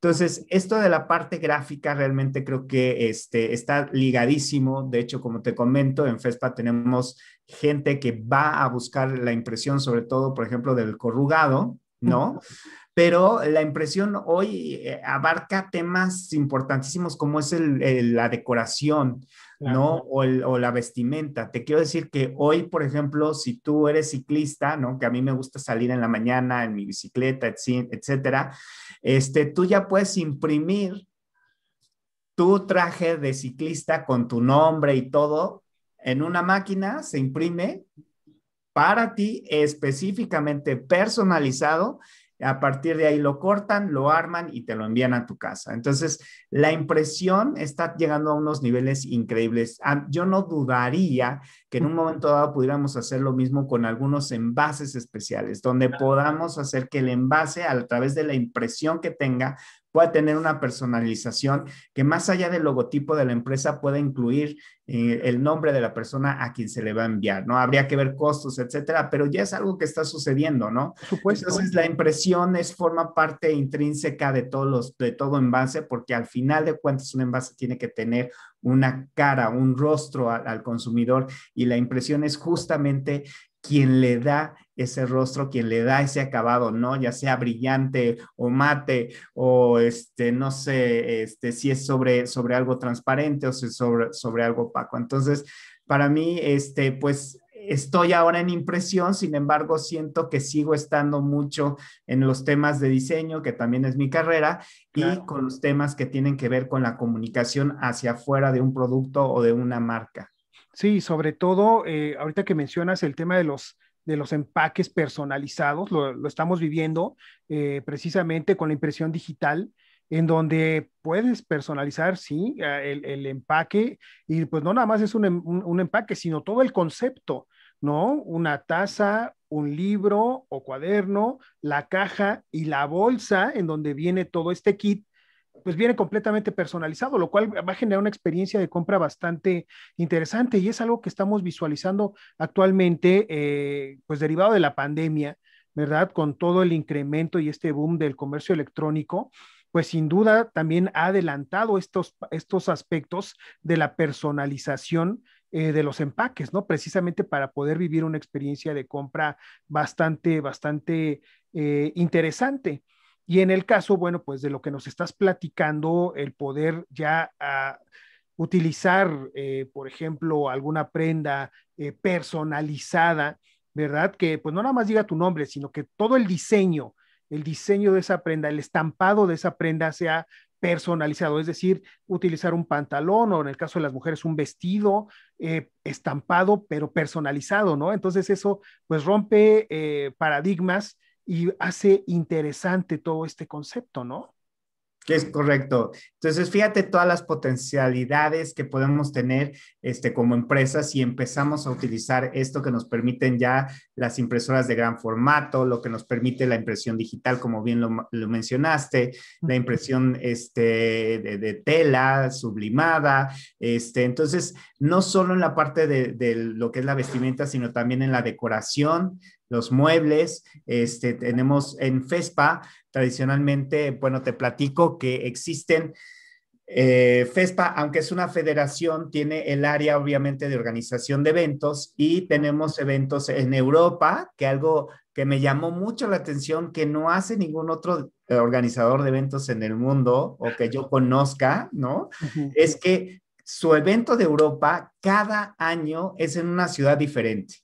Entonces, esto de la parte gráfica realmente creo que este, está ligadísimo. De hecho, como te comento, en FESPA tenemos gente que va a buscar la impresión, sobre todo, por ejemplo, del corrugado, ¿no? *laughs* pero la impresión hoy eh, abarca temas importantísimos como es la decoración, ¿no? O, la vestimenta. Te quiero decir que hoy, por ejemplo, si tú eres ciclista, ¿no? Que a mí me gusta salir en la mañana en mi bicicleta, etcétera, este, tú ya puedes imprimir tu traje de ciclista con tu nombre y todo en una máquina, se imprime para ti específicamente personalizado a partir de ahí lo cortan, lo arman y te lo envían a tu casa. Entonces, la impresión está llegando a unos niveles increíbles. Ah, yo no dudaría que en un momento dado pudiéramos hacer lo mismo con algunos envases especiales, donde podamos hacer que el envase, a través de la impresión que tenga, puede tener una personalización que más allá del logotipo de la empresa pueda incluir eh, el nombre de la persona a quien se le va a enviar, ¿no? Habría que ver costos, etcétera, pero ya es algo que está sucediendo, ¿no? Entonces la impresión es forma parte intrínseca de todos los, de todo envase, porque al final de cuentas un envase tiene que tener una cara, un rostro al consumidor y la impresión es justamente quien le da ese rostro quien le da ese acabado, ¿no? Ya sea brillante o mate o este, no sé, este, si es sobre, sobre algo transparente o si es sobre, sobre algo opaco. Entonces, para mí, este, pues estoy ahora en impresión, sin embargo, siento que sigo estando mucho en los temas de diseño, que también es mi carrera, y con los temas que tienen que ver con la comunicación hacia afuera de un producto o de una marca. Sí, sobre todo, eh, ahorita que mencionas el tema de los de los empaques personalizados, lo, estamos viviendo eh, precisamente con la impresión digital, en donde puedes personalizar, sí, el, empaque, y pues no nada más es em, un, un empaque, sino todo el concepto, ¿no? Una taza, un libro o cuaderno, la caja y la bolsa en donde viene todo este kit pues viene completamente personalizado, lo cual va a generar una experiencia de compra bastante interesante y es algo que estamos visualizando actualmente, eh, pues derivado de la pandemia, ¿verdad? Con todo el incremento y este boom del comercio electrónico, pues sin duda también ha adelantado estos, estos aspectos de la personalización eh, de los empaques, ¿no? Precisamente para poder vivir una experiencia de compra bastante, bastante eh, interesante. Y en el caso, bueno, pues de lo que nos estás platicando, el poder ya ah, utilizar, eh, por ejemplo, alguna prenda eh, personalizada, ¿verdad? Que pues no nada más diga tu nombre, sino que todo el diseño, el diseño de esa prenda, el estampado de esa prenda sea personalizado, es decir, utilizar un pantalón o en el caso de las mujeres un vestido eh, estampado pero personalizado, ¿no? Entonces eso pues rompe paradigmas y hace interesante todo este concepto, ¿no? Es correcto. Entonces, fíjate todas las potencialidades que podemos tener este, como empresas si empezamos a utilizar esto que nos permiten ya las impresoras de gran formato, lo que nos permite la impresión digital, como bien lo, mencionaste, la impresión este, de, tela sublimada. Este, entonces, no solo en la parte de, lo que es la vestimenta, sino también en la decoración, los muebles. Este, tenemos en FESPA tradicionalmente, bueno, te platico que existen eh, FESPA, aunque es una federación, tiene el área obviamente de organización de eventos y tenemos eventos en Europa, que algo que me llamó mucho la atención, que no hace ningún otro eh, organizador de eventos en el mundo o que yo conozca, ¿no? Es que su evento de Europa cada año es en una ciudad diferente.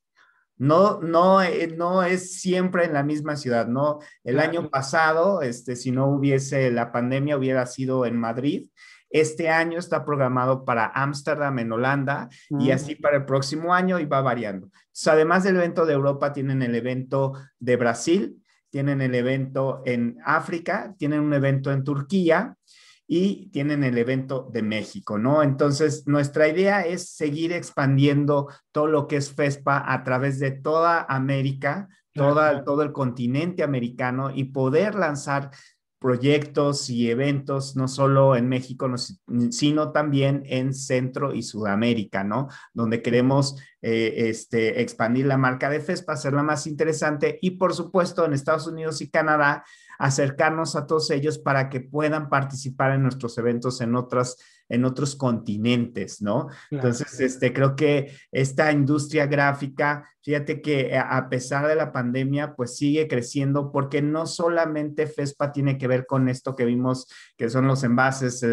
No, no, eh, no es siempre en la misma ciudad, ¿no? El año pasado, este, si no hubiese la pandemia, hubiera sido en Madrid. Este año está programado para Ámsterdam, en Holanda, y mm. así para el próximo año y va variando. además del evento de Europa, tienen el evento de Brasil, tienen el evento en África, tienen un evento en Turquía, y tienen el evento de México, ¿no? Entonces, nuestra idea es seguir expandiendo todo lo que es FESPA a través de toda América, todo el continente americano y poder lanzar proyectos y eventos, no solo en México, sino también en Centro y Sudamérica, ¿no? Donde queremos eh, este, expandir la marca de FESPA, hacerla más interesante y, por supuesto, en Estados Unidos y Canadá, acercarnos a todos ellos para que puedan participar en nuestros eventos en otras en otros continentes, ¿no? Entonces, este, creo que esta industria gráfica, fíjate que eh, a pesar de la pandemia, pues sigue creciendo porque no solamente FESPA tiene que ver con esto que vimos, que son los envases,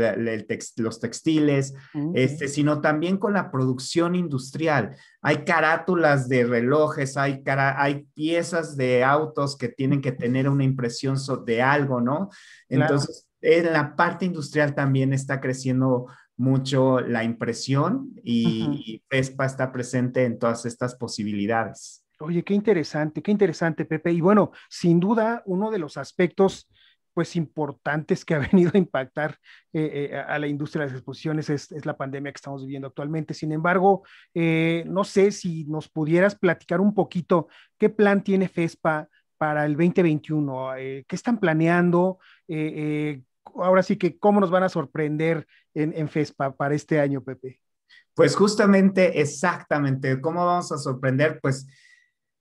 los textiles, este, sino también con la producción industrial. Hay carátulas de relojes, hay, cara, hay piezas de autos que tienen que tener una impresión de algo, ¿no? Entonces, en la parte industrial también está creciendo mucho la impresión y, FESPA está presente en todas estas posibilidades. Oye, qué interesante, qué interesante, Pepe. Y bueno, sin duda, uno de los aspectos pues importantes que ha *laughs* venido a impactar eh, eh, a la industria de las exposiciones es, la pandemia que estamos viviendo actualmente. Sin embargo, eh, no sé si nos pudieras platicar un poquito qué plan tiene FESPA para el 2021, qué están planeando, ahora sí que cómo nos van a sorprender en, en FESPA para este año, Pepe. Pues justamente, exactamente, ¿cómo vamos a sorprender? Pues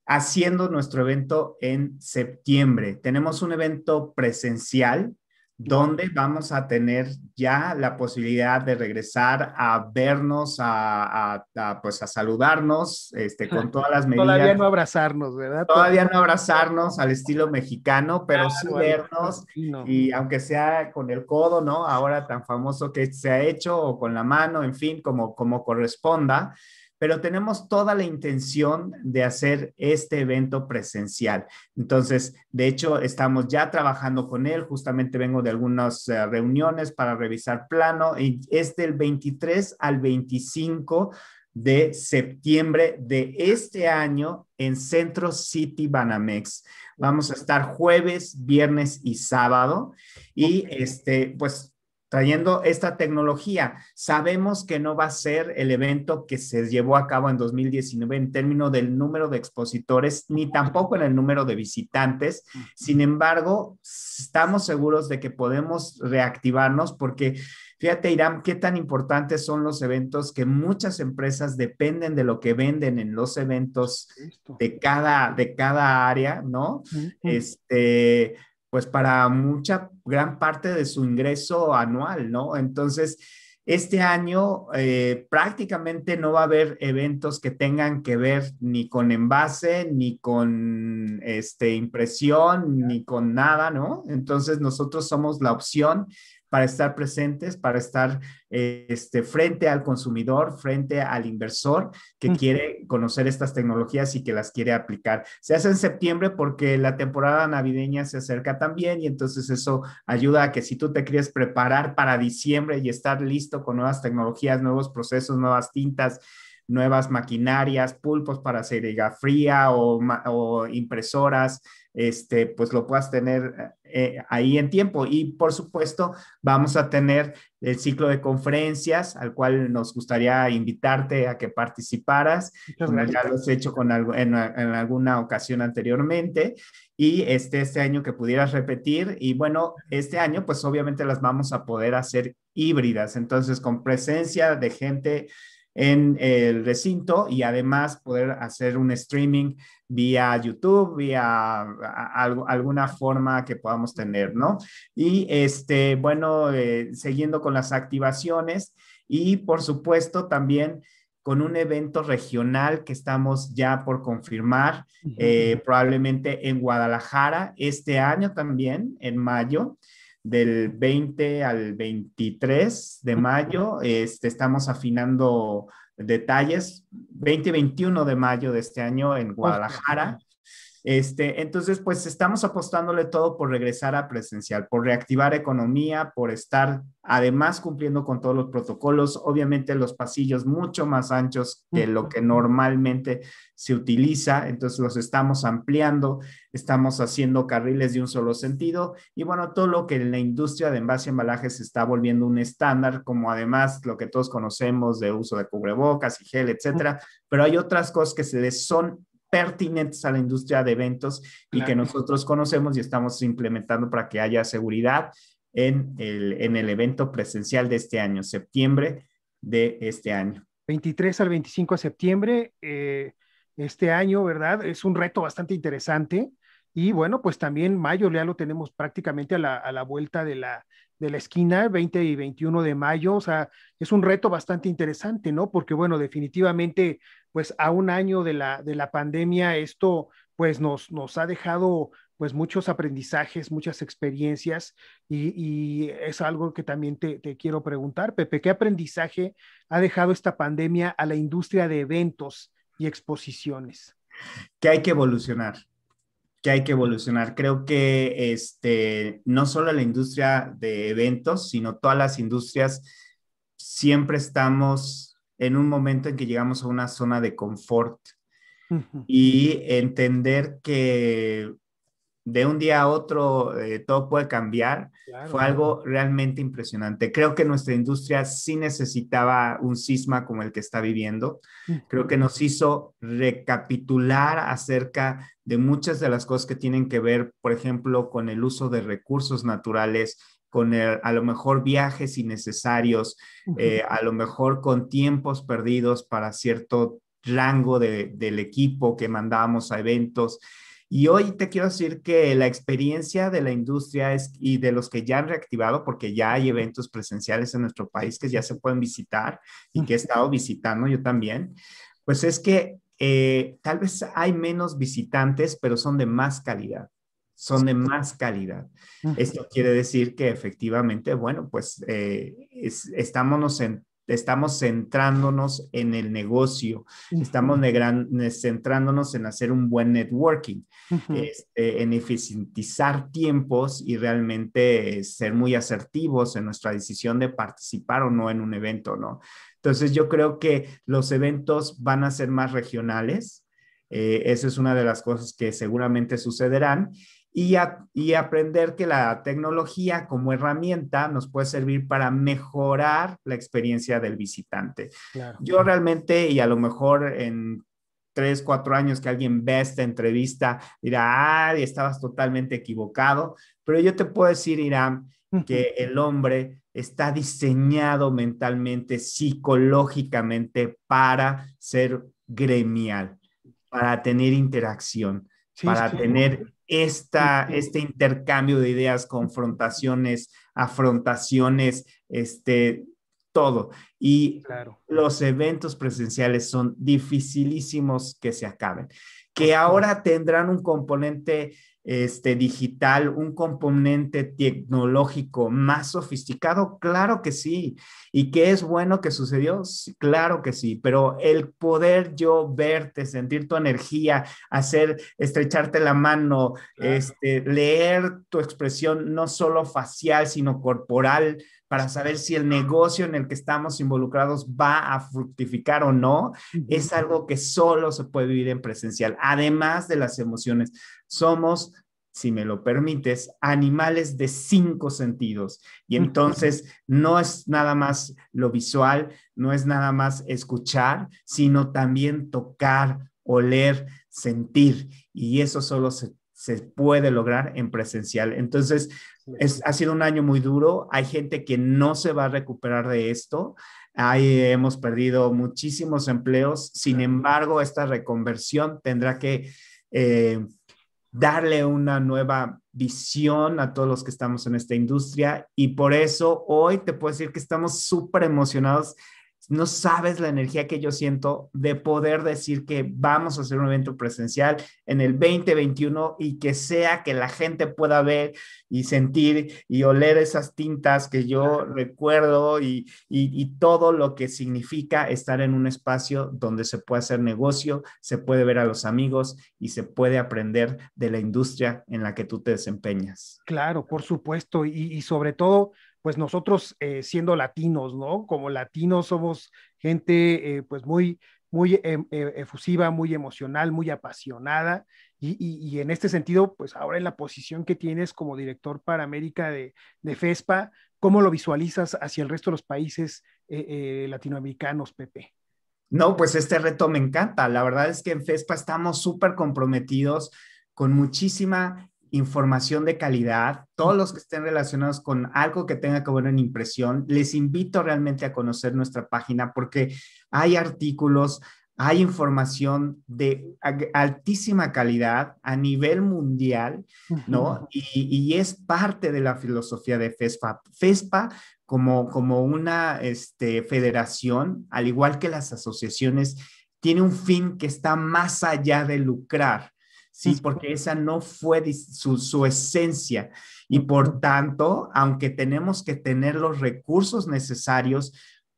haciendo nuestro evento en septiembre. Tenemos un evento presencial donde vamos a tener ya la posibilidad de regresar a vernos, a, pues, saludarnos, este, con *laughs* todas las medidas. Todavía no abrazarnos, ¿verdad? Todavía no abrazarnos al estilo mexicano, pero sí vernos y aunque sea con el codo, ¿no? Ahora tan famoso que se ha hecho o con la mano, en fin, como, como corresponda pero tenemos toda la intención de hacer este evento presencial. Entonces, de hecho, estamos ya trabajando con él, justamente vengo de algunas eh, reuniones para revisar plano, y es del 23 al 25 de septiembre de este año en Centro City Banamex. Vamos a estar jueves, viernes y sábado. Y este, pues trayendo esta tecnología. Sabemos que no va a ser el evento que se llevó a cabo en 2019 en términos del número de expositores, ni tampoco en el número de visitantes. Sin embargo, estamos seguros de que podemos reactivarnos porque... Fíjate, Irán, qué tan importantes son los eventos que muchas empresas dependen de lo que venden en los eventos de cada, de cada área, ¿no? Este, pues para mucha gran parte de su ingreso anual, ¿no? Entonces, este año eh, prácticamente no va a haber eventos que tengan que ver ni con envase, ni con este, impresión, ni con nada, ¿no? Entonces nosotros somos la opción para estar presentes, para estar eh, este, frente al consumidor, frente al inversor que quiere conocer estas tecnologías y que las quiere aplicar. Se hace en septiembre porque la temporada navideña se acerca también y entonces eso ayuda a que si tú te quieres preparar para diciembre y estar listo con nuevas tecnologías, nuevos procesos, nuevas tintas, nuevas maquinarias, pulpos para serigrafía o, o impresoras, este, pues lo puedas tener eh, eh, ahí en tiempo. Y por supuesto, vamos a tener el ciclo de conferencias al cual nos gustaría invitarte a que participaras. Ya lo has hecho con algo, en, alguna ocasión anteriormente y este, este año que pudieras repetir. Y bueno, este año pues obviamente las vamos a poder hacer híbridas, entonces con presencia de gente en el recinto y además poder hacer un streaming vía YouTube, vía alguna forma que podamos tener, ¿no? Y este, bueno, eh, siguiendo con las activaciones y por supuesto también con un evento regional que estamos ya por confirmar, eh, probablemente en Guadalajara este año también, en mayo del 20 al 23 de mayo. Este, estamos afinando detalles. 20 y 21 de mayo de este año en Guadalajara. Este, entonces, pues estamos apostándole todo por regresar a presencial, por reactivar economía, por estar además cumpliendo con todos los protocolos, obviamente los pasillos mucho más anchos que lo que normalmente se utiliza, entonces los estamos ampliando, estamos haciendo carriles de un solo sentido y bueno, todo lo que en la industria de envase y embalaje se está volviendo un estándar, como además lo que todos conocemos de uso de cubrebocas y gel, etcétera, pero hay otras cosas que se les son pertinentes a la industria de eventos y que nosotros conocemos y estamos implementando para que haya seguridad en el, evento presencial de este año, septiembre de este año. 23 al 25 de septiembre, eh, este año, ¿verdad? Es un reto bastante interesante. Y bueno, pues también mayo ya lo tenemos prácticamente a la vuelta de la, de la esquina, 20 y 21 de mayo. O sea, es un reto bastante interesante, ¿no? Porque, bueno, definitivamente, pues a un año de la, de la pandemia, esto pues nos, nos ha dejado pues muchos aprendizajes, muchas experiencias y, es algo que también te, quiero preguntar, Pepe, ¿qué aprendizaje ha dejado esta pandemia a la industria de eventos y exposiciones? Que hay que evolucionar, que hay que evolucionar. Creo que este, no solo la industria de eventos, sino todas las industrias, siempre estamos en un momento en que llegamos a una zona de confort y entender que de un día a otro eh, todo puede cambiar, fue algo realmente impresionante. Creo que nuestra industria sí necesitaba un sisma como el que está viviendo. Creo que nos hizo recapitular acerca de muchas de las cosas que tienen que ver, por ejemplo, con el uso de recursos naturales con el, a lo mejor viajes innecesarios, eh, a lo mejor con tiempos perdidos para cierto rango del equipo que mandábamos a eventos. Y hoy te quiero decir que la experiencia de la industria es, y de los que ya han reactivado, porque ya hay eventos presenciales en nuestro país que ya se pueden visitar y que he estado visitando yo también, pues es que eh, tal vez hay menos visitantes, pero son de más calidad son de más calidad. Esto quiere decir que efectivamente, bueno, pues eh, en, estamos centrándonos en el negocio, estamos centrándonos en hacer un buen networking, este, en eficientizar tiempos y realmente eh, ser muy asertivos en nuestra decisión de participar o no en un evento, ¿no? Entonces yo creo que los eventos van a ser más regionales. Eh, eso es una de las cosas que seguramente sucederán y, aprender que la tecnología como herramienta nos puede servir para mejorar la experiencia del visitante. Yo realmente, y a lo mejor en tres, cuatro años que alguien ve esta entrevista, dirá, ah, estabas totalmente equivocado, pero yo te puedo decir, Irán, que el hombre está diseñado mentalmente, psicológicamente para ser gremial, para tener interacción, para tener este intercambio de ideas, confrontaciones, afrontaciones, este, todo. Y los eventos presenciales son dificilísimos que se acaben, que ahora tendrán un componente este, digital, un componente tecnológico más sofisticado? Claro que sí. ¿Y qué es bueno que sucedió? claro que sí, pero el poder yo verte, sentir tu energía, hacer, estrecharte la mano, este, leer tu expresión no solo facial, sino corporal para saber si el negocio en el que estamos involucrados va a fructificar o no, es algo que solo se puede vivir en presencial, además de las emociones. Somos, si me lo permites, animales de cinco sentidos. Y entonces no es nada más lo visual, no es nada más escuchar, sino también tocar, oler, sentir. Y eso solo se, puede lograr en presencial. Entonces, es, ha sido un año muy duro. Hay gente que no se va a recuperar de esto. Ahí hemos perdido muchísimos empleos. Sin embargo, esta reconversión tendrá que... Eh, darle una nueva visión a todos los que estamos en esta industria y por eso hoy te puedo decir que estamos súper emocionados no sabes la energía que yo siento de poder decir que vamos a hacer un evento presencial en el 2021 y que sea que la gente pueda ver y sentir y oler esas tintas que yo recuerdo y, todo lo que significa estar en un espacio donde se puede hacer negocio, se puede ver a los amigos y se puede aprender de la industria en la que tú te desempeñas. Claro, por supuesto. y sobre todo pues nosotros eh, siendo latinos, ¿no? Como latinos somos gente eh, pues muy, muy em, eh, efusiva, muy emocional, muy apasionada. Y, en este sentido, pues ahora en la posición que tienes como director para América de, de FESPA, ¿cómo lo visualizas hacia el resto de los países latinoamericanos, Pepe? No, pues este reto me encanta. La verdad es que en FESPA estamos súper comprometidos con muchísima información de calidad, todos los que estén relacionados con algo que tenga que ver en impresión, les invito realmente a conocer nuestra página porque hay artículos, hay información de altísima calidad a nivel mundial, ¿no? Y, es parte de la filosofía de FESPA. FESPA como, como una este, federación, al igual que las asociaciones, tiene un fin que está más allá de lucrar. ¿sí? Porque esa no fue su, esencia. Y por tanto, aunque tenemos que tener los recursos necesarios,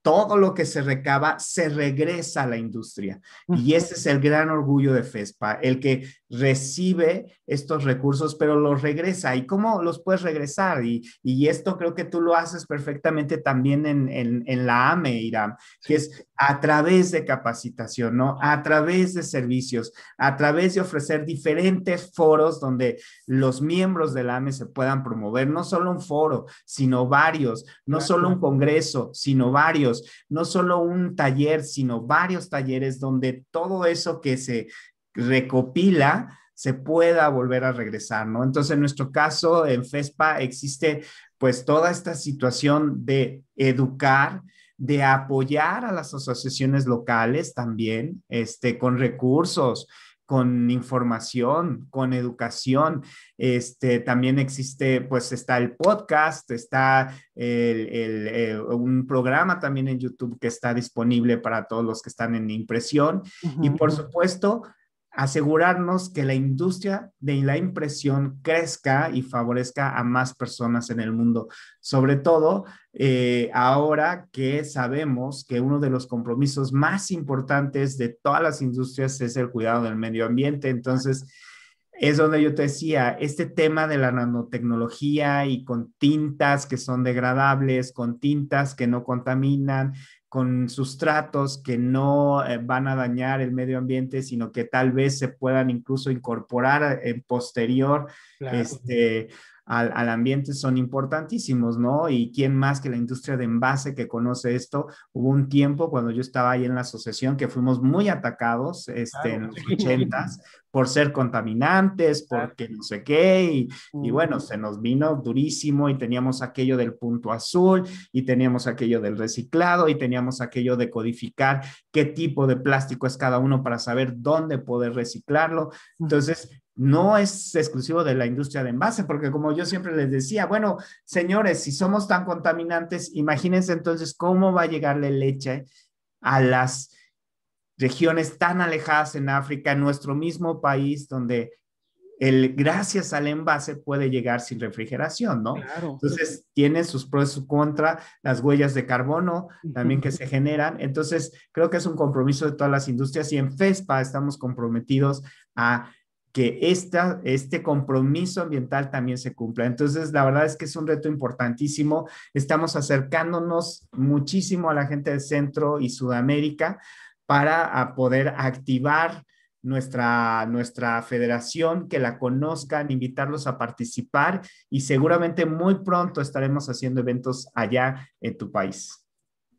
todo lo que se recaba se regresa a la industria. Y ese es el gran orgullo de FESPA, el que recibe estos recursos, pero los regresa. ¿Y cómo los puedes regresar? Y, esto creo que tú lo haces perfectamente también en, la AME, Iram, que es a través de capacitación, ¿no? A través de servicios, a través de ofrecer diferentes foros donde los miembros de la AME se puedan promover, no solo un foro, sino varios, no solo un congreso, sino varios, no solo un taller, sino varios talleres donde todo eso que se, recopila se pueda volver a regresar, ¿no? Entonces, en nuestro caso, en FESPA existe pues toda esta situación de educar, de apoyar a las asociaciones locales también, este, con recursos, con información, con educación. Este, también existe, pues está el podcast, está el, un programa también en YouTube que está disponible para todos los que están en impresión. Y por supuesto, asegurarnos que la industria de la impresión crezca y favorezca a más personas en el mundo, sobre todo eh, ahora que sabemos que uno de los compromisos más importantes de todas las industrias es el cuidado del medio ambiente. Entonces, es donde yo te decía, este tema de la nanotecnología y con tintas que son degradables, con tintas que no contaminan, con sustratos que no eh, van a dañar el medio ambiente, sino que tal vez se puedan incluso incorporar en posterior este, al, ambiente son importantísimos, ¿no? Y quién más que la industria de envase que conoce esto. Hubo un tiempo cuando yo estaba ahí en la asociación que fuimos muy atacados este, en los ochentas por ser contaminantes, porque no sé qué, y, bueno, se nos vino durísimo y teníamos aquello del punto azul y teníamos aquello del reciclado y teníamos aquello de codificar qué tipo de plástico es cada uno para saber dónde poder reciclarlo. Entonces, no es exclusivo de la industria de envase, porque como yo siempre les decía, bueno, señores, si somos tan contaminantes, imagínense entonces cómo va a llegar la leche a las regiones tan alejadas en África, en nuestro mismo país, donde el gracias al envase puede llegar sin refrigeración, ¿no? Entonces tiene sus pros y sus contras, las huellas de carbono también que se generan. Entonces creo que es un compromiso de todas las industrias y en FESPA estamos comprometidos a que esta, este compromiso ambiental también se cumpla. Entonces, la verdad es que es un reto importantísimo. Estamos acercándonos muchísimo a la gente del centro y Sudamérica para poder activar nuestra, nuestra federación, que la conozcan, invitarlos a participar y seguramente muy pronto estaremos haciendo eventos allá en tu país.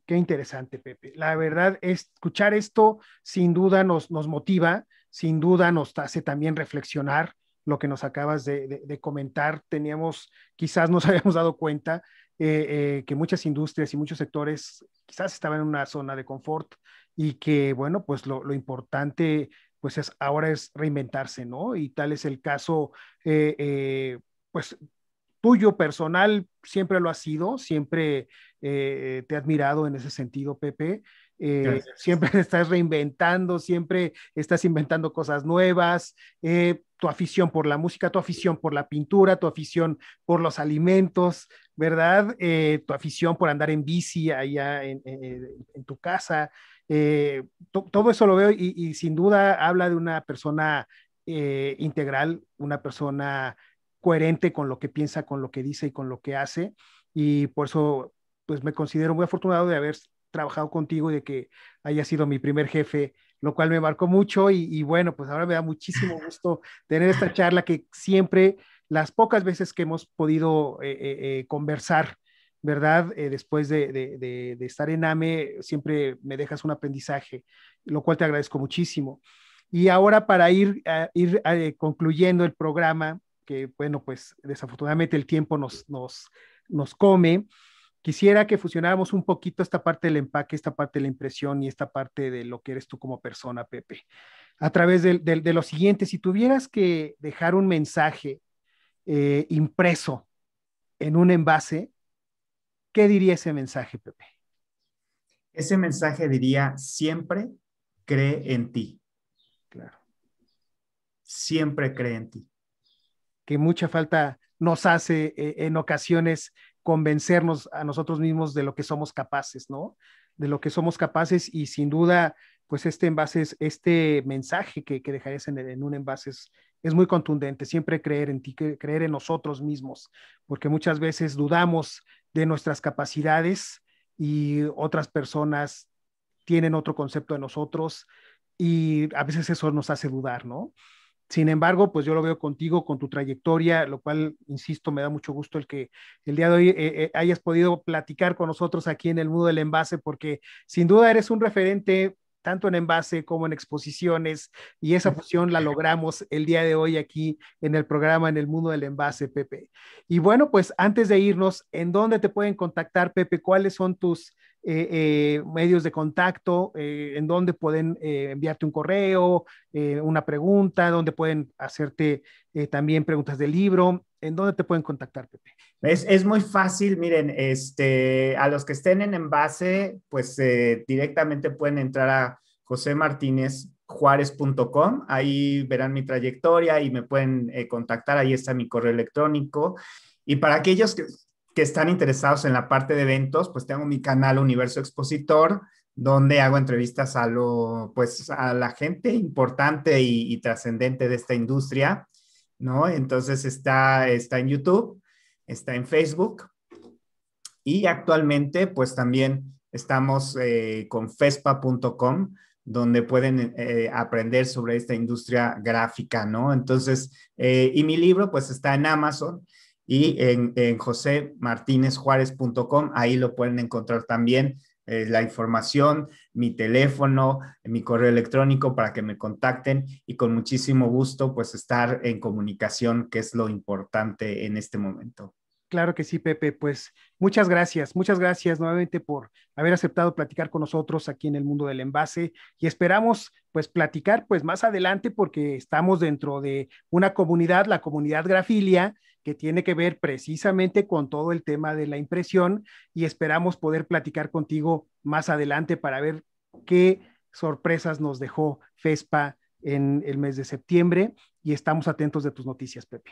Qué interesante, Pepe. La verdad, escuchar esto sin duda nos, motiva, sin duda nos hace también reflexionar lo que nos acabas de, comentar. Teníamos, quizás nos *laughs* habíamos dado cuenta eh, eh, que muchas industrias y muchos sectores quizás estaban en una zona de confort y que, bueno, pues lo, importante pues es, ahora es reinventarse, ¿no? Y tal es el caso, eh, eh, pues tuyo personal siempre lo ha sido, siempre eh, te he admirado en ese sentido, Pepe. siempre *laughs* estás reinventando, siempre estás inventando cosas nuevas, tu afición por la música, tu afición por la pintura, tu afición por los alimentos, ¿verdad? tu afición por andar en bici allá en, en tu casa. Eh, todo eso lo veo y, sin duda habla de una persona eh, integral, una persona coherente con lo que piensa, con lo que dice y con lo que hace. Y por eso, pues me considero muy afortunado de haber trabajado contigo y de que haya sido mi primer jefe, lo cual me marcó mucho. Y, bueno, pues ahora me da muchísimo *laughs* gusto tener esta charla que siempre, las pocas veces que hemos podido eh, conversar ¿verdad? Eh, después de, estar en AME, siempre me dejas un aprendizaje, lo cual te agradezco muchísimo. Y ahora para ir, eh, ir eh, concluyendo el programa, que bueno, pues desafortunadamente el tiempo nos, nos, nos come, quisiera que fusionáramos un poquito esta parte del empaque, esta parte de la impresión y esta parte de lo que eres tú como persona, Pepe. A través de, de, lo siguiente, si tuvieras que dejar un mensaje impreso en un envase, ¿Qué diría ese mensaje, Pepe? Ese mensaje diría, siempre cree en ti. Claro. Siempre cree en ti. Que mucha falta nos hace eh, en ocasiones convencernos a nosotros mismos de lo que somos capaces, ¿no? De lo que somos capaces y sin duda, pues este envase, este mensaje que, dejarías en, en un envase es, es muy contundente, siempre creer en ti, creer en nosotros mismos, porque muchas veces dudamos de nuestras capacidades y otras personas tienen otro concepto de nosotros y a veces eso nos hace dudar, ¿no? Sin embargo, pues yo lo veo contigo, con tu trayectoria, lo cual, insisto, me da mucho gusto el que el día de hoy eh, eh, hayas podido platicar con nosotros aquí en el Mundo del Envase, porque sin duda eres un referente tanto en envase como en exposiciones, y esa función la logramos el día de hoy aquí en el programa En el Mundo del Envase, Pepe. Y bueno, pues antes de irnos, ¿en dónde te pueden contactar, Pepe? ¿Cuáles son tus eh, eh, medios de contacto eh, en donde pueden enviarte un correo, una pregunta, donde pueden hacerte también preguntas del libro, en donde te pueden contactar, Pepe. Es, muy fácil, miren, este, a los que estén en envase, pues directamente pueden entrar a josemartinezjuárez.com, ahí verán mi trayectoria y me pueden contactar, ahí está mi correo electrónico. Y para aquellos que, que están interesados en la parte de eventos, pues tengo mi canal Universo Expositor, donde hago entrevistas a, pues, a la gente importante y, trascendente de esta industria, ¿no? Entonces está, está en YouTube, está en Facebook y actualmente pues también estamos eh, con fespa.com, donde pueden eh, aprender sobre esta industria gráfica, ¿no? Entonces, eh, y mi libro pues está en Amazon y en, en josemartinezjuárez.com, ahí lo pueden encontrar también eh, la información, mi teléfono, mi correo electrónico para que me contacten y con muchísimo gusto pues estar en comunicación, que es lo importante en este momento. Claro que sí, Pepe. Pues muchas gracias, muchas gracias nuevamente por haber aceptado platicar con nosotros aquí en el mundo del envase y esperamos pues platicar pues más adelante porque estamos dentro de una comunidad, la comunidad Grafilia, que tiene que ver precisamente con todo el tema de la impresión y esperamos poder platicar contigo más adelante para ver qué sorpresas nos dejó FESPA en el mes de septiembre y estamos atentos de tus noticias, Pepe.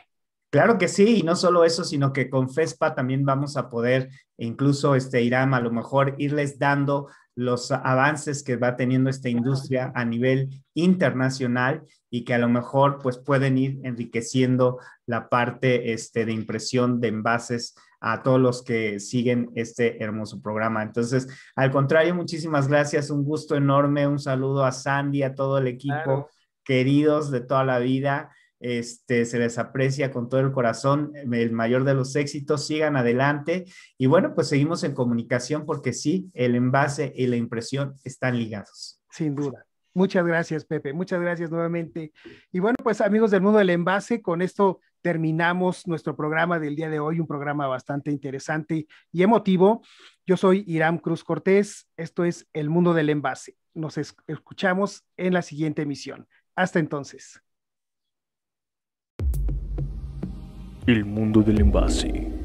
Claro que sí, y no solo eso, sino que con FESPA también vamos a poder, e incluso este Irán, a lo mejor irles dando los avances que va teniendo esta industria a nivel internacional y que a lo mejor pues pueden ir enriqueciendo la parte este, de impresión de envases a todos los que siguen este hermoso programa. Entonces, al contrario, muchísimas gracias, un gusto enorme, un saludo a Sandy, a todo el equipo, queridos de toda la vida. Este, se les aprecia con todo el corazón, eh, el mayor de los éxitos, sigan adelante y bueno, pues seguimos en comunicación porque sí, el envase y la impresión están ligados. Sin duda. Muchas gracias, Pepe. Muchas gracias nuevamente. Y bueno, pues amigos del mundo del envase, con esto terminamos nuestro programa del día de hoy, un programa bastante interesante y emotivo. Yo soy Iram Cruz Cortés, esto es El Mundo del Envase. Nos escuchamos en la siguiente emisión. Hasta entonces. El mundo del envase.